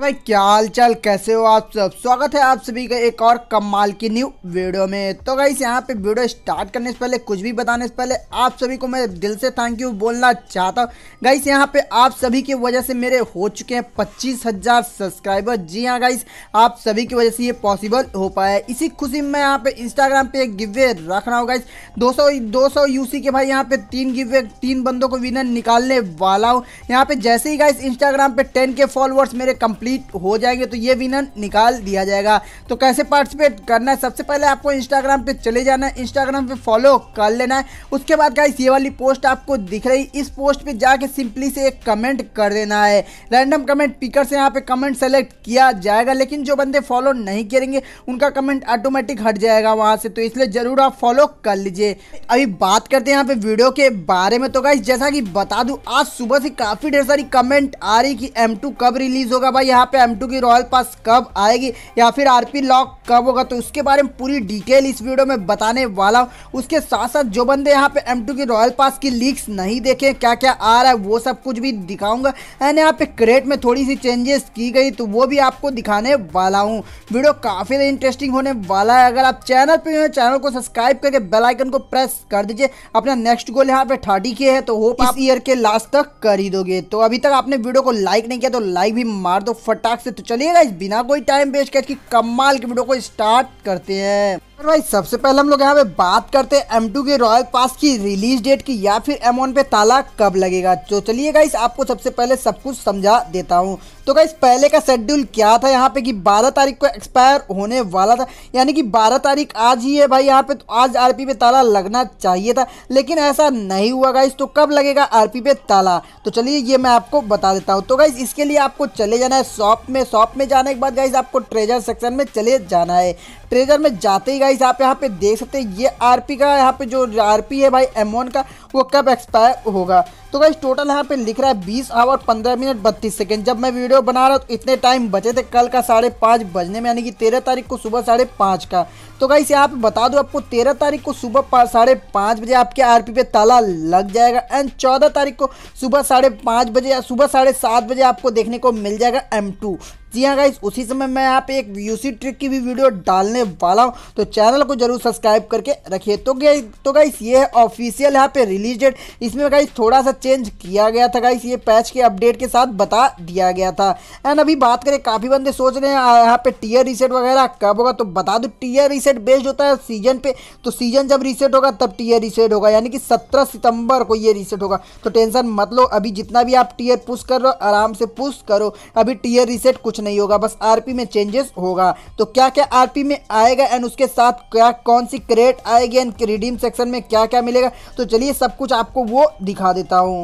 भाई क्या हाल चाल कैसे हो आप सब स्वागत है आप सभी का एक और कमाल की न्यू वीडियो में तो गाइस यहाँ पे वीडियो स्टार्ट करने से पहले कुछ भी बताने से पहले आप सभी को मैं दिल से थैंक यू बोलना चाहता हूँ गाइस यहाँ पे आप सभी की वजह से मेरे हो चुके हैं पच्चीस हज़ार सब्सक्राइबर जी हाँ गाइस आप सभी की वजह से ये पॉसिबल हो पाया है इसी खुशी में यहाँ पे इंस्टाग्राम पे एक गिवे रख रहा हूँ गाइस दो सौ दो सौ यूसी के भाई यहाँ पे तीन गिवे तीन बंदों को विनर निकालने वाला हूँ यहाँ पे जैसे ही गाइस इंस्टाग्राम पे टेन के फॉलोअर्स मेरे कंप्लीट कंप्लीट हो जाएंगे तो ये विनर निकाल दिया जाएगा तो कैसे पार्टिसिपेट करना है सबसे पहले आपको इंस्टाग्राम पे चले जाना है इंस्टाग्राम पे फॉलो कर लेना है उसके बाद गाइस ये वाली पोस्ट आपको दिख रही इस पोस्ट पे जाके सिंपली से एक कमेंट कर देना है रैंडम कमेंट पिकर से यहाँ पे कमेंट सेलेक्ट किया जाएगा लेकिन जो बंदे फॉलो नहीं करेंगे उनका कमेंट ऑटोमेटिक हट जाएगा वहाँ से तो इसलिए ज़रूर आप फॉलो कर लीजिए अभी बात करते हैं यहाँ पे वीडियो के बारे में तो गाइस जैसा कि बता दूँ आज सुबह से काफ़ी ढेर सारी कमेंट आ रही कि M2 कब रिलीज़ होगा भाई यहाँ पे एम की रॉयल पास कब आएगी या फिर आर लॉक कब होगा तो उसके बारे में पूरी डिटेल इस वीडियो में बताने वाला हूँ उसके साथ साथ जो बंदे यहाँ पे एम की रॉयल पास की लीक्स नहीं देखे क्या क्या आ रहा है वो सब कुछ भी दिखाऊंगा एंड यहाँ पे क्रेट में थोड़ी सी चेंजेस की गई तो वो भी आपको दिखाने वाला हूँ वीडियो काफ़ी इंटरेस्टिंग होने वाला है अगर आप चैनल पर चैनल को सब्सक्राइब करके बेलाइकन को प्रेस कर दीजिए अपना नेक्स्ट गोल यहाँ पे थर्टी के है तो होप आप ईयर के लास्ट तक कर ही दोगे तो अभी तक आपने वीडियो को लाइक नहीं किया तो लाइक भी मार दो फटाक से तो चलिएगा इस बिना कोई टाइम वेस्ट करके कमाल की वीडियो को स्टार्ट करते हैं और भाई सबसे पहले हम लोग यहाँ पे बात करते हैं M2 के रॉयल पास की रिलीज डेट की या फिर M1 पे ताला कब लगेगा तो चलिए गाइस आपको सबसे पहले सब कुछ समझा देता हूँ तो गाइस पहले का शेड्यूल क्या था यहाँ पे कि 12 तारीख को एक्सपायर होने वाला था यानी कि 12 तारीख आज ही है भाई यहाँ पे तो आज आर पे ताला लगना चाहिए था लेकिन ऐसा नहीं हुआ गाइस तो कब लगेगा आर पे ताला तो चलिए ये मैं आपको बता देता हूँ तो गाइस इसके लिए आपको चले जाना है शॉप में शॉप में जाने के बाद गाइस आपको ट्रेजर सेक्शन में चले जाना है ट्रेजर में जाते ही गाइस आप यहाँ पे देख सकते हैं ये आरपी का यहाँ पे जो आरपी है भाई एम का वो कब एक्सपायर होगा तो गाइस टोटल यहाँ पे लिख रहा है बीस आवर पंद्रह मिनट बत्तीस सेकेंड जब मैं वीडियो बना रहा हूँ तो इतने टाइम बचे थे कल का साढ़े पाँच बजने में यानी कि तेरह तारीख को सुबह साढ़े पाँच का तो गाइस यहाँ पे बता दूँ आपको तेरह तारीख को सुबह साढ़े पाँच बजे आपके आरपी पे ताला लग जाएगा एंड चौदह तारीख को सुबह साढ़े पाँच बजे या सुबह साढ़े सात बजे आपको देखने को मिल जाएगा एम टू जी हाँ गाइज उसी समय मैं यहाँ पे एक यूसी ट्रिक की भी वीडियो डालने वाला हूँ तो चैनल को जरूर सब्सक्राइब करके रखिए तो गई तो गाइस ये है ऑफिशियल यहाँ पे रिलीज डेट इसमें गाइस थोड़ा सा चेंज किया गया था गाइस ये पैच के अपडेट के साथ बता दिया गया था एंड अभी बात करें काफ़ी बंदे सोच रहे हैं यहाँ पे टीयर रीसेट वगैरह कब होगा तो बता दो टीयर रीसेट बेस्ड होता है सीजन पे तो सीजन जब रीसेट होगा तब टीयर रीसेट होगा यानी कि सत्रह सितंबर को ये रीसेट होगा तो टेंशन मत लो अभी जितना भी आप टीयर पुश कर रहे हो आराम से पुश करो अभी टीयर रीसेट कुछ नहीं होगा बस आरपी में चेंजेस होगा तो क्या क्या आरपी में आएगा एंड उसके साथ क्या कौन सी क्रेट आएगी एंड रिडीम सेक्शन में क्या क्या मिलेगा तो चलिए सब कुछ आपको वो दिखा देता हूँ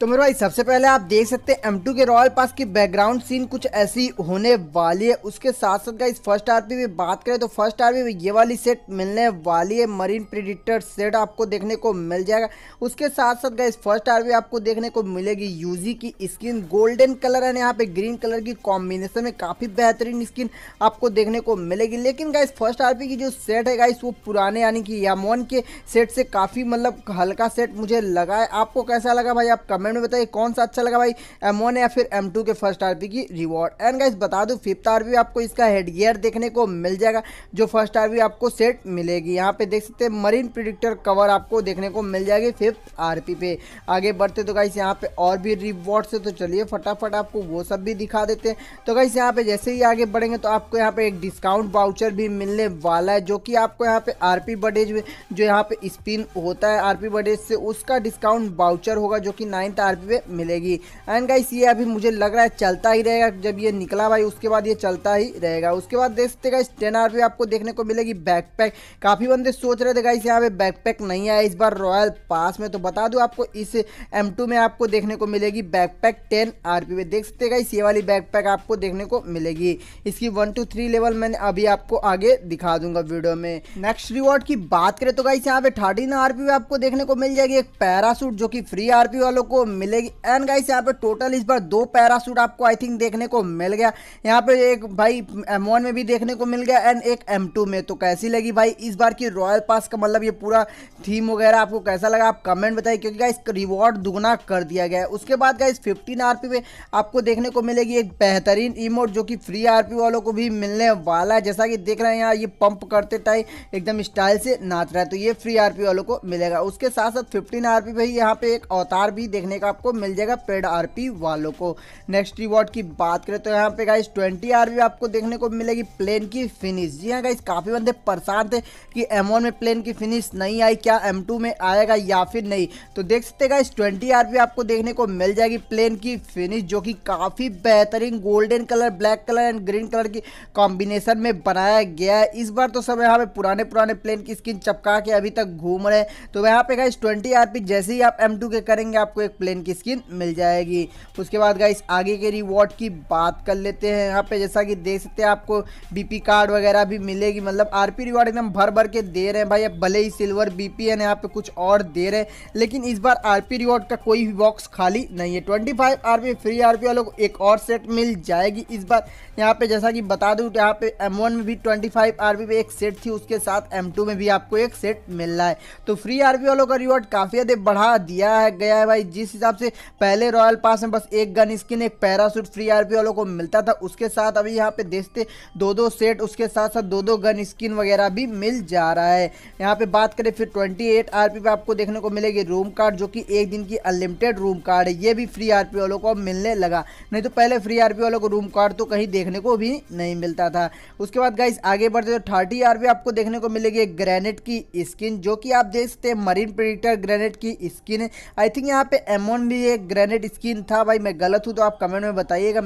तो मेरे भाई सबसे पहले आप देख सकते हैं M2 के रॉयल पास की बैकग्राउंड सीन कुछ ऐसी होने वाली है उसके साथ साथ इस फर्स्ट आरपी में बात करें तो फर्स्ट आरपी में ये वाली सेट मिलने वाली है मरीन प्रिडिक्टर सेट आपको देखने को मिल जाएगा उसके साथ साथ इस फर्स्ट आरपी आपको देखने को मिलेगी यूजी की स्किन गोल्डन कलर है यहाँ पे ग्रीन कलर की कॉम्बिनेशन में काफ़ी बेहतरीन स्किन आपको देखने को मिलेगी लेकिन गाइस फर्स्ट आर की जो सेट है गाइस वो पुराने यानी कि यामोन के सेट से काफ़ी मतलब हल्का सेट मुझे लगा है आपको कैसा लगा भाई आप कमेंट कमेंट में बताइए कौन सा अच्छा लगा भाई एम वन या फिर एम टू के फर्स्ट आर की रिवॉर्ड एंड गाइज बता दूँ फिफ्थ आर आपको इसका हेड गियर देखने को मिल जाएगा जो फर्स्ट आर आपको सेट मिलेगी यहाँ पे देख सकते हैं मरीन प्रिडिक्टर कवर आपको देखने को मिल जाएगी फिफ्थ आर पे आगे बढ़ते तो गाइस यहाँ पे और भी रिवॉर्ड्स है तो चलिए फटाफट आपको वो सब भी दिखा देते हैं तो गाइस यहाँ पे जैसे ही आगे बढ़ेंगे तो आपको यहाँ पे एक डिस्काउंट बाउचर भी मिलने वाला है जो कि आपको यहाँ पे आरपी बडेज जो यहाँ पे स्पिन होता है आरपी बडेज से उसका डिस्काउंट बाउचर होगा जो कि नाइन्थ आर पे मिलेगी एंड गाइस ये अभी मुझे लग रहा है चलता ही रहेगा जब ये निकला भाई उसके बाद ये चलता ही रहेगा उसके बाद देख सकते गाइस टेन आर आपको देखने को मिलेगी बैकपैक काफ़ी बंदे सोच रहे थे गाइस यहाँ पे बैकपैक नहीं आया इस बार रॉयल पास में तो बता दूँ आपको इस एम में आपको देखने को मिलेगी बैकपैक टेन आर पे देख सकते गाइस ये वाली बैकपैक आपको देखने को मिलेगी इसकी वन टू थ्री लेवल मैंने अभी आपको आगे दिखा दूंगा वीडियो में नेक्स्ट रिवॉर्ड की बात करें तो गाइस यहाँ पे थर्टीन आर आपको देखने को मिल जाएगी एक पैरासूट जो कि फ्री आरपी वालों को मिलेगी एंड गाइस यहाँ पे टोटल इस बार दो पैरासूट आपको आई थिंक देखने को मिल गया यहाँ पे एक भाई एम में भी देखने को मिल गया एंड एक एम में तो कैसी लगी भाई इस बार की रॉयल पास का मतलब ये पूरा थीम वगैरह आपको कैसा लगा आप कमेंट बताइए क्योंकि गाइस रिवॉर्ड दुगना कर दिया गया है उसके बाद गाइस फिफ्टीन आर पे आपको देखने को मिलेगी एक बेहतरीन इमोट जो कि फ्री आर वालों को भी मिलने वाला है जैसा कि देख रहे हैं यहाँ ये पंप करते टाइम एकदम स्टाइल से नाच रहा है तो ये फ्री आर वालों को मिलेगा उसके साथ साथ फिफ्टीन आर पे यहाँ पे एक अवतार भी देखने का आपको मिल जाएगा पेड आरपी वालों को नेक्स्ट रिवॉर्ड की बात करें तो यहाँ पे गाइस 20 आरपी आपको देखने को मिलेगी प्लेन की फिनिश जी हाँ गाइस काफ़ी बंदे परेशान थे कि एम में प्लेन की फिनिश नहीं आई क्या एम में आएगा या फिर नहीं तो देख सकते गाइस ट्वेंटी आर आपको देखने को मिल जाएगी प्लेन की फिनिश जो कि काफ़ी बेहतरीन golden colour black colour and green colour की कॉम्बिनेशन में बनाया गया है इस बार तो सब यहाँ पे पुराने पुराने प्लेन की स्किन चपका के अभी तक घूम रहे हैं तो यहाँ पे गाइस ट्वेंटी आर जैसे ही आप एम के करेंगे आपको एक प्लेन प्लेन की स्किन मिल जाएगी उसके बाद गाइस आगे के रिवॉर्ड की बात कर लेते हैं यहाँ पे जैसा कि देख सकते हैं आपको बीपी कार्ड वगैरह भी मिलेगी मतलब आरपी रिवॉर्ड एकदम भर भर के दे रहे हैं भाई अब भले ही सिल्वर बीपी है यहाँ पे कुछ और दे रहे हैं लेकिन इस बार आर रिवॉर्ड का कोई भी बॉक्स खाली नहीं है twenty five RP free R वालों को एक और सेट मिल जाएगी इस बार यहाँ पे जैसा कि बता दूँ यहाँ पे एम में भी ट्वेंटी फाइव आरपी पे एक सेट थी उसके साथ एम में भी आपको एक सेट मिल रहा है तो फ्री आर वालों का रिवॉर्ड काफ़ी हद बढ़ा दिया है गया है भाई जिस जिस हिसाब से पहले रॉयल पास में बस एक गन स्किन एक पैरासूट फ्री आरपी वालों को मिलता था उसके साथ अभी यहाँ पे देखते दो दो सेट उसके साथ साथ दो दो गन स्किन वगैरह भी मिल जा रहा है यहाँ पे बात करें फिर 28 आरपी पे आपको देखने को मिलेगी रूम कार्ड जो कि एक दिन की अनलिमिटेड रूम कार्ड है ये भी फ्री आर वालों को मिलने लगा नहीं तो पहले फ्री आर वालों को रूम कार्ड तो कहीं देखने को भी नहीं मिलता था उसके बाद गाइस आगे बढ़ते तो थर्टी आर आपको देखने को मिलेगी ग्रेनेट की स्किन जो कि आप देख सकते हैं मरीन प्रिडिक्टर ग्रेनेट की स्किन आई थिंक यहाँ पे एमोन भी एक ग्रेनेड स्किन था भाई मैं गलत हूँ तो आप कमेंट में बताइएगा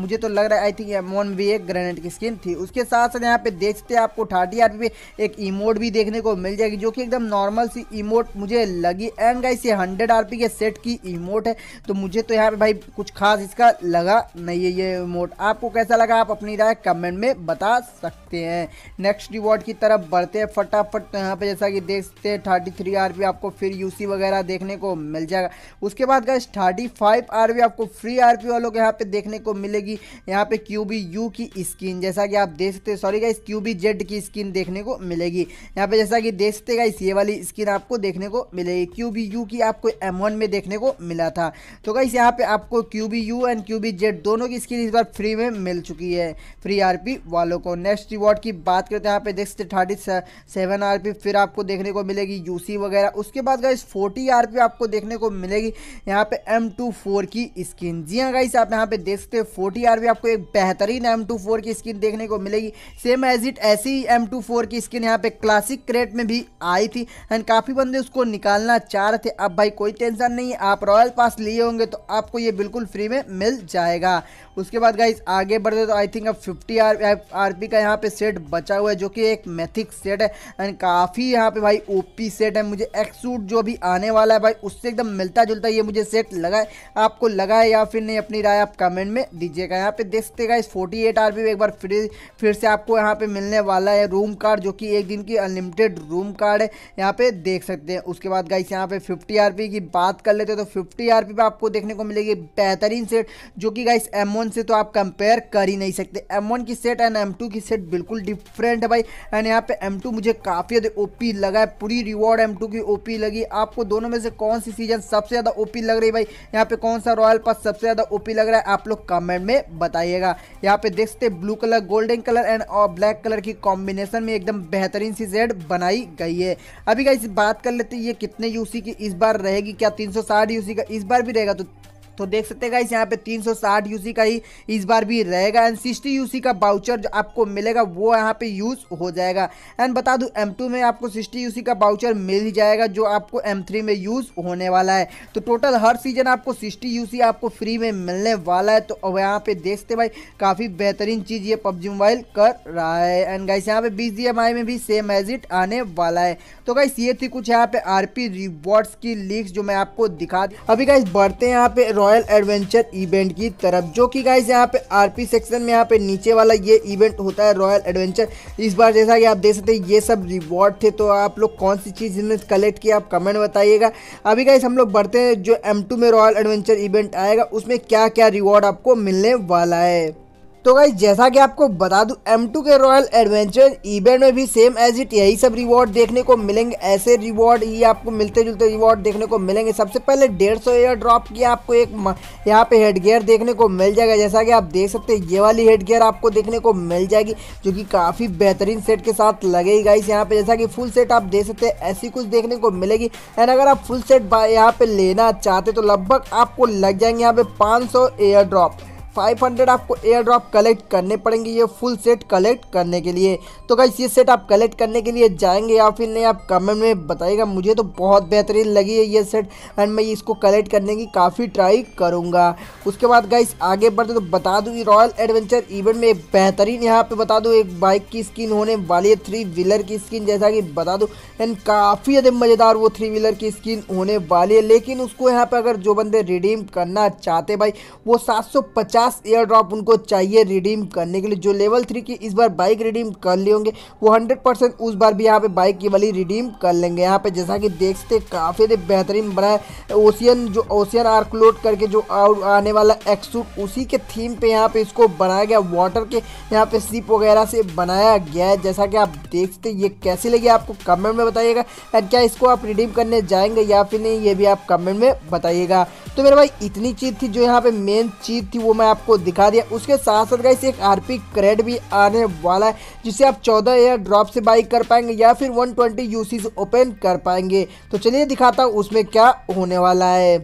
मुझे तो लग रहा है आई थिंक एमोन भी एक ग्रेनेड की स्किन थी उसके साथ साथ यहाँ पे देखते हैं आपको ठाटी आर पे एक इमोट भी देखने को मिल जाएगी जो कि एकदम नॉर्मल सी इमोट मुझे लगी एंड गाइस ये हंड्रेड आर के सेट की इमोट है तो मुझे तो यहाँ पे भाई कुछ खास इसका लगा नहीं है ये इमोट आपको कैसा लगा आप अपनी राय कमेंट में बता सकते हैं नेक्स्ट रिवॉर्ड की तरफ बढ़ते हैं फटाफट तो यहाँ पे जैसा कि देखते हैं थर्टी थ्री आर आपको फिर यूसी वगैरह देखने को मिल जाएगा उस उसके बाद गए थर्टी फाइव आर आपको फ्री आर वालों के यहाँ पे देखने को मिलेगी यहाँ पे क्यू बी यू की स्किन जैसा कि आप देख सकते sorry guys Q B Z की स्किन देखने को मिलेगी यहाँ पे जैसा कि देख सकते गाइस ये वाली स्किन आपको देखने को मिलेगी क्यू बी यू की आपको एम वन में देखने को मिला था तो गाइस यहाँ पे आपको Q B U and Q B Z दोनों की स्किन इस बार फ्री में मिल चुकी है फ्री आर वालों को नेक्स्ट रिवॉर्ड की बात करते हैं तो यहाँ पे देख सकते थर्टी सेवन आर फिर आपको देखने को मिलेगी सी वगैरह उसके बाद गाइस फोर्टी आर आपको देखने को मिलेगी यहाँ पे एम टू फोर की स्किन जी हाँ गाइस आप यहाँ पे देख सकते हो फोर्टी आर भी आपको एक बेहतरीन एम टू फोर की स्किन देखने को मिलेगी सेम एज इट ऐसी ही एम टू फोर की स्किन यहाँ पे क्लासिक क्रेट में भी आई थी एंड काफ़ी बंदे उसको निकालना चाह रहे थे अब भाई कोई टेंशन नहीं है आप रॉयल पास लिए होंगे तो आपको ये बिल्कुल फ्री में मिल जाएगा उसके बाद गाइस आगे बढ़ते तो आई थिंक अब फिफ्टी आर आर पी का यहाँ पे सेट बचा हुआ है जो कि एक मैथिक सेट है एंड काफ़ी यहाँ पे भाई ओपी सेट है मुझे एक्सूट जो भी आने वाला है भाई उससे एकदम मिलता जुलता ये मुझे सेट लगा है आपको लगा है या फिर नहीं अपनी राय आप कमेंट में दीजिएगा यहाँ पे देख देखते इस फोर्टी एट आर एक बार फिर फिर से आपको यहाँ पे मिलने वाला है रूम कार्ड जो कि एक दिन की अनलिमिटेड रूम कार्ड है यहाँ पे देख सकते हैं उसके बाद गाइस यहाँ पे फिफ्टी आर की बात कर लेते हैं तो फिफ्टी आर पे आपको देखने को मिलेगी बेहतरीन सेट जो कि गाइस एम से तो आप कंपेयर कर ही नहीं सकते एम की सेट एंड एम की सेट बिल्कुल डिफरेंट है भाई एंड यहाँ पे एम मुझे काफ़ी ज़्यादा ओ लगा है पूरी रिवॉर्ड एम की ओ लगी आपको दोनों में से कौन सी सीजन सबसे ज़्यादा ओ ओपी लग रही भाई यहाँ पे कौन सा रॉयल पास सबसे ज़्यादा ओपी लग रहा है आप लोग कमेंट में बताइएगा यहाँ पे देख सकते blue colour golden colour and और ब्लैक कलर की कॉम्बिनेशन में एकदम बेहतरीन सी जेड बनाई गई है अभी का बात कर लेते ये कितने यूसी की इस बार रहेगी क्या तीन सौ का इस बार भी रहेगा तो तो देख सकते हैं इस यहाँ पे 360 यूसी का ही इस बार भी रहेगा एंड सिक्सटी यूसी का बाउचर जो आपको मिलेगा वो यहाँ पे यूज़ हो जाएगा एंड बता दूँ एम में आपको 60 यूसी का बाउचर मिल ही जाएगा जो आपको एम में यूज़ होने वाला है तो टोटल हर सीजन आपको सिक्सटी यूसी आपको फ्री में मिलने वाला है तो अब यहाँ पे देखते भाई काफ़ी बेहतरीन चीज़ ये पबजी मोबाइल कर रहा है एंड गाइस यहाँ पे बीस डी में भी सेम एजिट आने वाला है तो गाइस ये थी कुछ यहाँ पे आरपी रिवॉर्ड्स की लीक्स जो मैं आपको दिखा दी अभी गाइस बढ़ते हैं यहाँ पे रॉयल एडवेंचर इवेंट की तरफ जो कि गाइज यहाँ पे आरपी सेक्शन में यहाँ पे नीचे वाला ये इवेंट होता है रॉयल एडवेंचर इस बार जैसा कि आप देख सकते हैं ये सब रिवॉर्ड थे तो आप लोग कौन सी चीज़ इन्हें कलेक्ट किया आप कमेंट बताइएगा अभी गाइज हम लोग बढ़ते हैं जो एम में रॉयल एडवेंचर इवेंट आएगा उसमें क्या क्या रिवॉर्ड आपको मिलने वाला है तो गाई जैसा कि आपको बता दूं टू के रॉयल एडवेंचर इवेंट में भी सेम एज इट यही सब रिवॉर्ड देखने को मिलेंगे ऐसे रिवॉर्ड ये आपको मिलते जुलते रिवॉर्ड देखने को मिलेंगे सबसे पहले डेढ़ सौ एयर ड्रॉप की आपको एक यहाँ पे हेड गियर देखने को मिल जाएगा जैसा कि आप देख सकते हैं ये वाली हेड गेयर आपको देखने को मिल जाएगी जो कि काफ़ी बेहतरीन सेट के साथ लगेगी गाइस यहाँ पे जैसा कि फुल सेट आप देख सकते हैं ऐसी कुछ देखने को मिलेगी एंड अगर आप फुल सेट यहाँ पे लेना चाहते तो लगभग आपको लग जाएंगे यहाँ पे सौ एयर ड्रॉप 500 आपको एयर ड्रॉप कलेक्ट करने पड़ेंगे ये फुल सेट कलेक्ट करने के लिए तो गाइस ये सेट आप कलेक्ट करने के लिए जाएंगे या फिर नहीं आप कमेंट में बताइएगा मुझे तो बहुत बेहतरीन लगी है ये सेट एंड मैं इसको कलेक्ट करने की काफ़ी ट्राई करूँगा उसके बाद गाइस आगे बढ़ते तो बता दूँ रॉयल एडवेंचर इवेंट में बेहतरीन यहाँ पर बता दूँ एक बाइक की स्किन होने वाली है थ्री व्हीलर की स्किन जैसा कि बता दूँ एंड काफ़ी अधिक मज़ेदार वो थ्री व्हीलर की स्किन होने वाली है लेकिन उसको यहाँ पर अगर जो बंदे रिडीम करना चाहते भाई वो सात पचास एयर ड्रॉप उनको चाहिए रिडीम करने के लिए जो लेवल थ्री की इस बार बाइक रिडीम कर लिए होंगे वो हंड्रेड परसेंट उस बार भी यहाँ पे बाइक की वाली रिडीम कर लेंगे यहाँ पे जैसा कि देख सकते काफ़ी बेहतरीन बना है ओशियन जो ओशियन आर्क लोड करके जो आने वाला एक्सूट उसी के थीम पे यहाँ पे इसको बनाया गया वाटर के यहाँ पे सीप वगैरह से बनाया गया है जैसा कि आप देख सकते ये कैसी लगी आपको कमेंट में बताइएगा एंड क्या इसको आप रिडीम करने जाएंगे या फिर नहीं ये भी आप कमेंट में बताइएगा तो मेरे भाई इतनी चीज़ थी जो यहाँ पे मेन चीज़ थी वो मैं आपको दिखा दिया उसके साथ साथ गाइस एक आरपी क्रेड भी आने वाला है जिसे आप 14 एयर ड्रॉप से बाई कर पाएंगे या फिर 120 यूसी से ओपन कर पाएंगे तो चलिए दिखाता हूँ उसमें क्या होने वाला है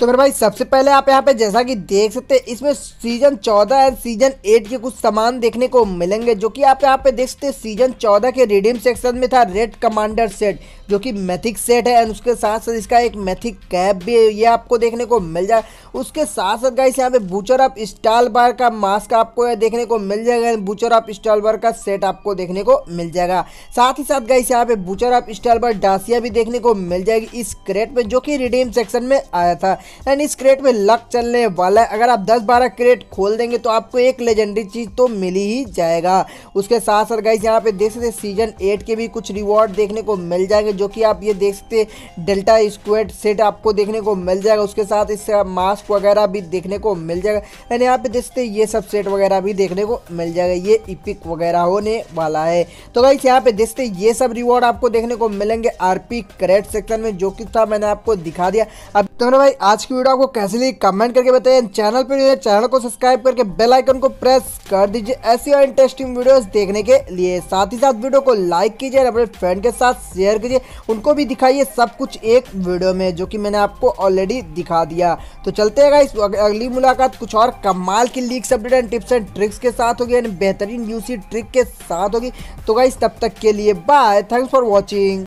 तो मेरे भाई सबसे पहले आप यहाँ पे जैसा कि देख सकते हैं इसमें सीजन 14 एंड सीजन 8 के कुछ सामान देखने को मिलेंगे जो कि आप यहाँ पे देख सकते हैं सीजन 14 के रिडीम सेक्शन में था रेड कमांडर सेट जो कि मैथिक सेट है एंड उसके साथ साथ इसका एक मैथिक कैप भी ये आपको देखने को मिल जाए उसके साथ साथ गाइस यहाँ पे बूचर ऑफ स्टाल बार का मास्क आपको देखने को मिल जाएगा बूचर ऑफ स्टाल बार का सेट आपको देखने को मिल जाएगा साथ ही साथ गाइस यहाँ पे बूचर ऑफ स्टाल बार डासिया भी देखने को मिल जाएगी इस क्रेट में जो कि रिडीम सेक्शन में आया था एंड इस क्रेट में लक चलने वाला है अगर आप दस बारह क्रेट खोल देंगे तो आपको एक लेजेंडरी चीज़ तो मिली ही जाएगा उसके साथ साथ गाइस यहाँ पे देख सकते सीजन एट के भी कुछ रिवॉर्ड देखने को मिल जाएंगे जो कि आप ये देख सकते डेल्टा स्क्वेड सेट आपको देखने को मिल जाएगा उसके साथ इसका मास्क वगैरह भी देखने को मिल जाएगा यानी यहाँ पे देखते ये सब सेट वगैरह भी देखने को मिल जाएगा ये इपिक वगैरह होने वाला है तो गाइस यहाँ पे देखते ये सब रिवॉर्ड आपको देखने को मिलेंगे आरपी क्रेड सेक्शन में जो कि था मैंने आपको दिखा दिया अब तो भाई आज की वीडियो आपको कैसे लगी कमेंट करके बताइए चैनल पर चैनल को सब्सक्राइब करके बेल आइकन को प्रेस कर दीजिए ऐसी और इंटरेस्टिंग वीडियोस देखने के लिए साथ ही साथ वीडियो को लाइक कीजिए और अपने फ्रेंड के साथ शेयर कीजिए उनको भी दिखाइए सब कुछ एक वीडियो में जो कि मैंने आपको ऑलरेडी दिखा दिया तो चल चलते हैं इस अगली मुलाकात कुछ और कमाल की leaks update and tips and tricks के साथ होगी बेहतरीन यूसी ट्रिक के साथ होगी तो गाइस तब तक के लिए बाय थैंक्स फॉर वॉचिंग